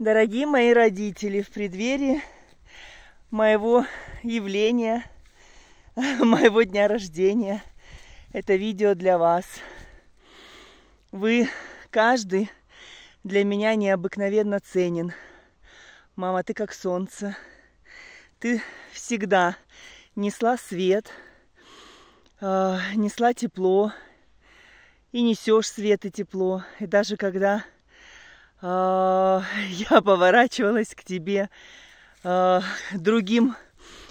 Дорогие мои родители, в преддверии моего явления, моего дня рождения, это видео для вас. Вы, каждый, для меня необыкновенно ценен. Мама, ты как солнце. Ты всегда несла свет, э, несла тепло, и несешь свет и тепло. И даже когда э, я поворачивалась к тебе э, другим,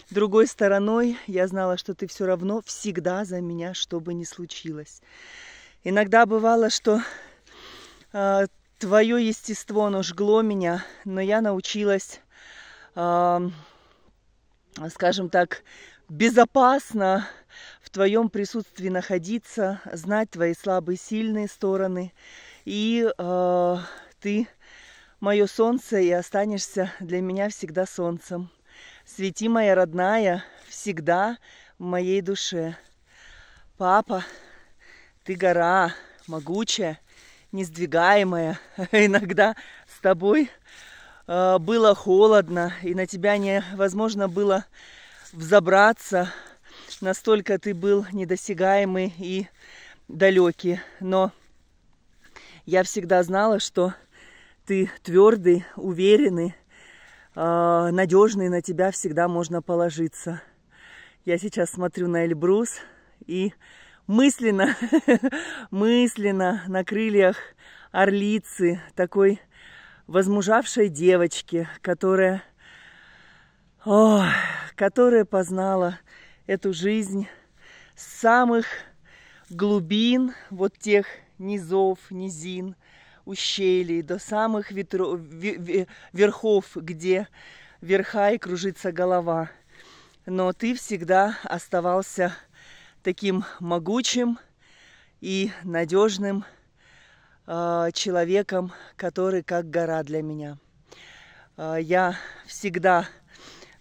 другой стороной. Я знала, что ты все равно всегда за меня, что бы ни случилось. Иногда бывало, что э, твое естество, оно жгло меня, но я научилась, скажем так, безопасно в твоем присутствии находиться, знать твои слабые, сильные стороны. И э, ты мое солнце и останешься для меня всегда солнцем. Свети, моя родная, всегда в моей душе. Папа, ты гора, могучая, несдвигаемая. Иногда с тобой э, было холодно, и на тебя невозможно было взобраться. Настолько ты был недосягаемый и далекий. Но я всегда знала, что ты твердый, уверенный, а, надежный, на тебя всегда можно положиться. Я сейчас смотрю на Эльбрус и мысленно, мысленно на крыльях орлицы, такой возмужавшей девочки, которая, о, которая познала эту жизнь с самых глубин вот тех низов, низин – ущелий, до самых ветро... верхов, где верха и кружится голова. Но ты всегда оставался таким могучим и надежным э, человеком, который как гора для меня. Э, я всегда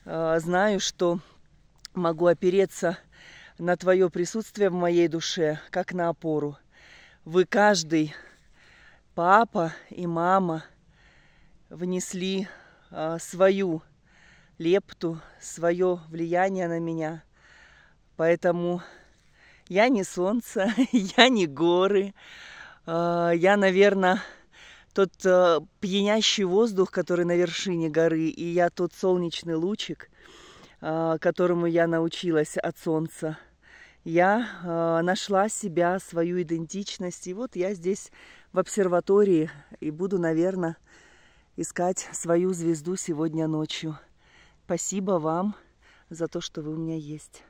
э, знаю, что могу опереться на твое присутствие в моей душе, как на опору. Вы каждый папа и мама внесли а, свою лепту, свое влияние на меня. Поэтому я не солнце, я не горы. А, я, наверное, тот а, пьянящий воздух, который на вершине горы, и я тот солнечный лучик, которому я научилась от солнца. Я нашла себя, свою идентичность, и вот я здесь в обсерватории и буду, наверное, искать свою звезду сегодня ночью. Спасибо вам за то, что вы у меня есть.